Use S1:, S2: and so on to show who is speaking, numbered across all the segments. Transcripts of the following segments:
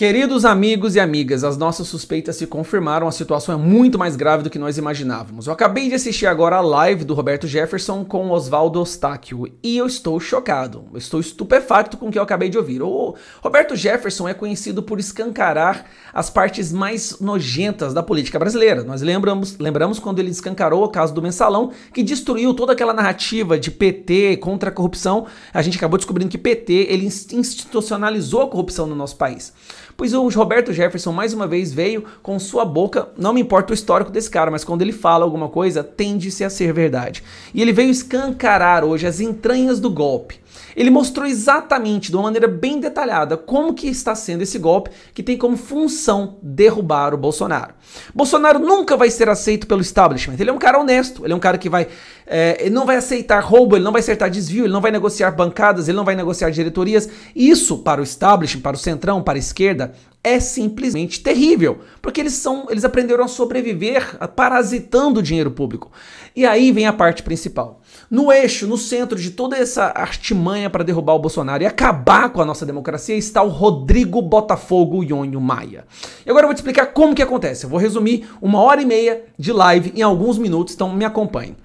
S1: Queridos amigos e amigas, as nossas suspeitas se confirmaram, a situação é muito mais grave do que nós imaginávamos. Eu acabei de assistir agora a live do Roberto Jefferson com Oswaldo Ostáquio e eu estou chocado, estou estupefato com o que eu acabei de ouvir. O Roberto Jefferson é conhecido por escancarar as partes mais nojentas da política brasileira. Nós lembramos, lembramos quando ele escancarou o caso do Mensalão, que destruiu toda aquela narrativa de PT contra a corrupção. A gente acabou descobrindo que PT ele institucionalizou a corrupção no nosso país pois o Roberto Jefferson mais uma vez veio com sua boca, não me importa o histórico desse cara, mas quando ele fala alguma coisa, tende-se a ser verdade. E ele veio escancarar hoje as entranhas do golpe. Ele mostrou exatamente, de uma maneira bem detalhada, como que está sendo esse golpe que tem como função derrubar o Bolsonaro. Bolsonaro nunca vai ser aceito pelo establishment. Ele é um cara honesto, ele é um cara que vai, é, ele não vai aceitar roubo, ele não vai aceitar desvio, ele não vai negociar bancadas, ele não vai negociar diretorias. Isso para o establishment, para o centrão, para a esquerda, é simplesmente terrível, porque eles são, eles aprenderam a sobreviver parasitando o dinheiro público. E aí vem a parte principal. No eixo, no centro de toda essa artimanha para derrubar o Bolsonaro e acabar com a nossa democracia está o Rodrigo Botafogo Ionho Maia. E agora eu vou te explicar como que acontece. Eu vou resumir uma hora e meia de live em alguns minutos, então me acompanhe.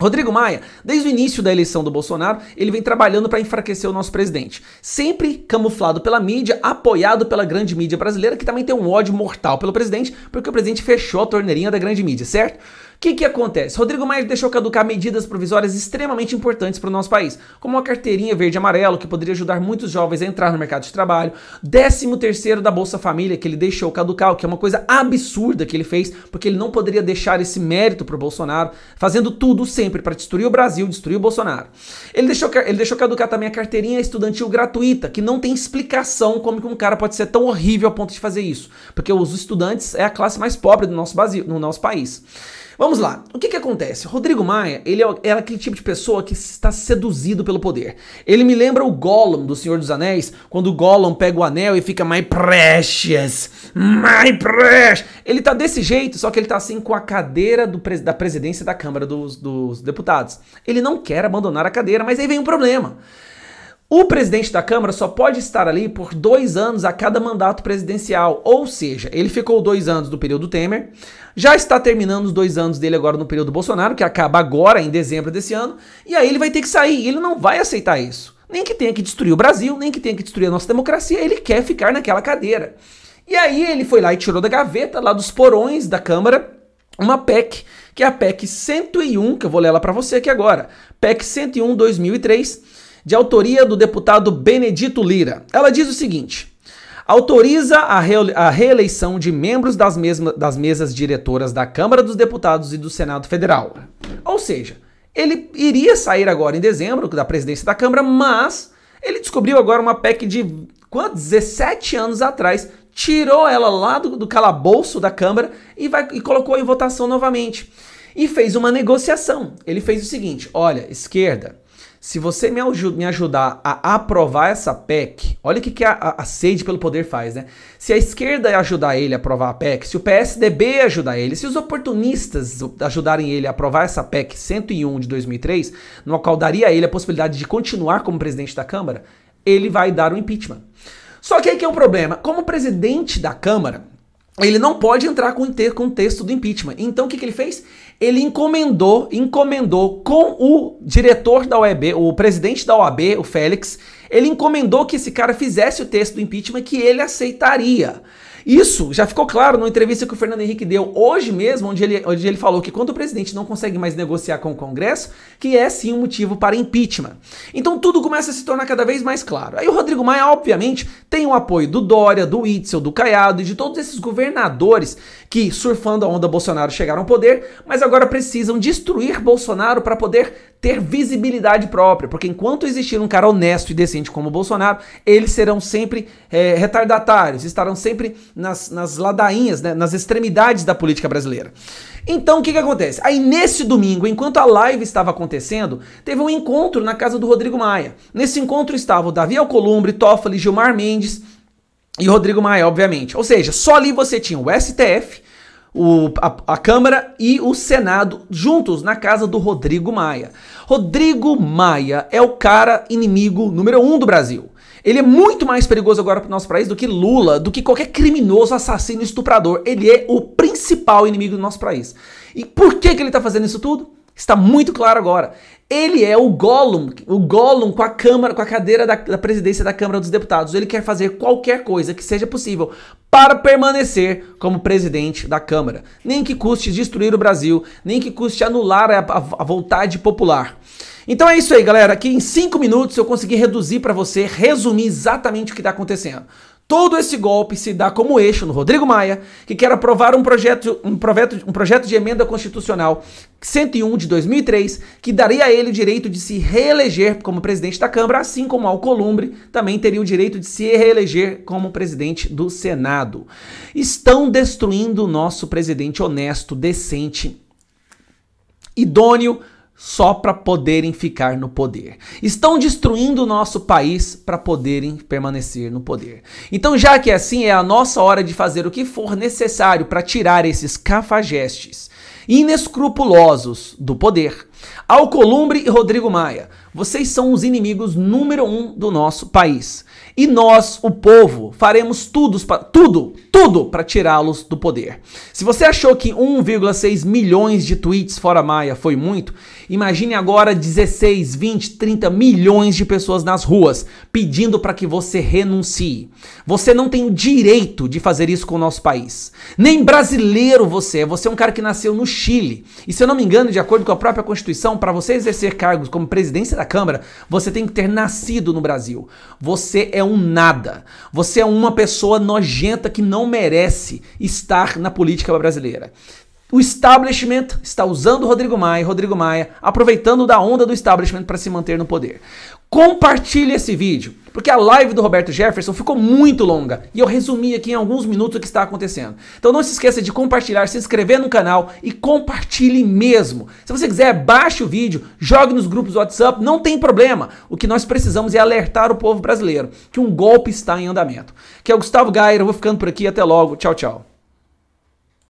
S1: Rodrigo Maia, desde o início da eleição do Bolsonaro, ele vem trabalhando para enfraquecer o nosso presidente. Sempre camuflado pela mídia, apoiado pela grande mídia brasileira, que também tem um ódio mortal pelo presidente, porque o presidente fechou a torneirinha da grande mídia, certo? que, que acontece? Rodrigo Maia deixou caducar medidas provisórias extremamente importantes para o nosso país, como a carteirinha verde e amarelo, que poderia ajudar muitos jovens a entrar no mercado de trabalho, 13 terceiro da Bolsa Família, que ele deixou caducar, o que é uma coisa absurda que ele fez, porque ele não poderia deixar esse mérito para o Bolsonaro, fazendo tudo sempre para destruir o Brasil, destruir o Bolsonaro. Ele deixou, ele deixou caducar também a carteirinha estudantil gratuita, que não tem explicação como que um cara pode ser tão horrível a ponto de fazer isso, porque os estudantes é a classe mais pobre do nosso, Brasil, no nosso país. Vamos lá. O que, que acontece? Rodrigo Maia, ele é, é aquele tipo de pessoa que está seduzido pelo poder. Ele me lembra o Gollum do Senhor dos Anéis, quando o Gollum pega o anel e fica my precious, my precious. Ele tá desse jeito, só que ele tá assim com a cadeira da presidência da Câmara dos, dos Deputados. Ele não quer abandonar a cadeira, mas aí vem um problema. O presidente da Câmara só pode estar ali por dois anos a cada mandato presidencial, ou seja, ele ficou dois anos do período Temer, já está terminando os dois anos dele agora no período Bolsonaro, que acaba agora em dezembro desse ano, e aí ele vai ter que sair, ele não vai aceitar isso. Nem que tenha que destruir o Brasil, nem que tenha que destruir a nossa democracia, ele quer ficar naquela cadeira. E aí ele foi lá e tirou da gaveta, lá dos porões da Câmara, uma PEC, que é a PEC 101, que eu vou ler ela para você aqui agora. PEC 101 2003 de autoria do deputado Benedito Lira. Ela diz o seguinte: autoriza a, reeleição de membros das, mesma, das mesas diretoras da Câmara dos Deputados e do Senado Federal. Ou seja, ele iria sair agora em dezembro da presidência da Câmara, mas ele descobriu agora uma PEC de quanto? 17 anos atrás, tirou ela lá do, do calabouço da Câmara e, vai, e colocou em votação novamente. E fez uma negociação. Ele fez o seguinte: olha, esquerda, se você me, me ajudar a aprovar essa PEC, olha o que, que a, a, a sede pelo poder faz, né? Se a esquerda ajudar ele a aprovar a PEC, se o PSDB ajudar ele, se os oportunistas ajudarem ele a aprovar essa PEC 101 de 2003, no qual daria ele a possibilidade de continuar como presidente da Câmara, ele vai dar o um impeachment. Só que aí que é um problema. Como presidente da Câmara, ele não pode entrar com o texto do impeachment. Então o que, que ele fez? Ele encomendou, encomendou com o diretor da OEB, o presidente da OAB, o Félix, ele encomendou que esse cara fizesse o texto do impeachment que ele aceitaria. Isso já ficou claro na entrevista que o Fernando Henrique deu hoje mesmo, onde ele, onde ele falou que quando o presidente não consegue mais negociar com o Congresso, que é sim um motivo para impeachment. Então tudo começa a se tornar cada vez mais claro. Aí o Rodrigo Maia, obviamente, tem o apoio do Dória, do Itzel, do Caiado e de todos esses governadores que, surfando a onda Bolsonaro, chegaram ao poder, mas agora precisam destruir Bolsonaro para poder ter visibilidade própria, porque enquanto existir um cara honesto e decente como o Bolsonaro, eles serão sempre é, retardatários, estarão sempre nas, nas ladainhas, né, nas extremidades da política brasileira. Então o que, que acontece? Aí nesse domingo, enquanto a live estava acontecendo, teve um encontro na casa do Rodrigo Maia. Nesse encontro estavam Davi Alcolumbre, Toffoli, Gilmar Mendes e Rodrigo Maia, obviamente. Ou seja, só ali você tinha o STF, o, a, a, Câmara e o Senado juntos na casa do Rodrigo Maia. Rodrigo Maia é o cara inimigo número um do Brasil. Ele é muito mais perigoso agora para o nosso país do que Lula, do que qualquer criminoso, assassino, estuprador. Ele é o principal inimigo do nosso país. E por que, que ele está fazendo isso tudo? Está muito claro agora. Ele é o Gollum, o Gollum com a câmara, com a cadeira da, da presidência da Câmara dos Deputados. Ele quer fazer qualquer coisa que seja possível para permanecer como presidente da Câmara. Nem que custe destruir o Brasil, nem que custe anular a, a, a vontade popular. Então é isso aí, galera. Aqui em 5 minutos eu consegui reduzir para você, resumir exatamente o que está acontecendo. Todo esse golpe se dá como eixo no Rodrigo Maia, que quer aprovar um projeto, um projeto, um projeto de emenda constitucional 101 de 2003, que daria a ele o direito de se reeleger como presidente da Câmara, assim como Alcolumbre também teria o direito de se reeleger como presidente do Senado. Estão destruindo o nosso presidente honesto, decente, idôneo, só para poderem ficar no poder. Estão destruindo o nosso país para poderem permanecer no poder. Então, já que é assim, é a nossa hora de fazer o que for necessário para tirar esses cafajestes inescrupulosos do poder Alcolumbre e Rodrigo Maia, vocês são os inimigos número um do nosso país. E nós, o povo, faremos tudo, tudo, tudo para tirá-los do poder. Se você achou que 1,6 milhões de tweets fora Maia foi muito, imagine agora 16, 20, 30 milhões de pessoas nas ruas pedindo para que você renuncie. Você não tem o direito de fazer isso com o nosso país. Nem brasileiro você é. Você é um cara que nasceu no Chile. E se eu não me engano, de acordo com a própria Constituição, Constituição, para você exercer cargos como presidência da Câmara, você tem que ter nascido no Brasil. Você é um nada. Você é uma pessoa nojenta que não merece estar na política brasileira. O establishment está usando Rodrigo Maia, Rodrigo Maia aproveitando da onda do establishment para se manter no poder. Compartilhe esse vídeo, porque a live do Roberto Jefferson ficou muito longa e eu resumi aqui em alguns minutos o que está acontecendo. Então não se esqueça de compartilhar, se inscrever no canal e compartilhe mesmo. Se você quiser, baixe o vídeo, jogue nos grupos do WhatsApp, não tem problema. O que nós precisamos é alertar o povo brasileiro que um golpe está em andamento. Que é o Gustavo Gaira, eu vou ficando por aqui, até logo. Tchau, tchau.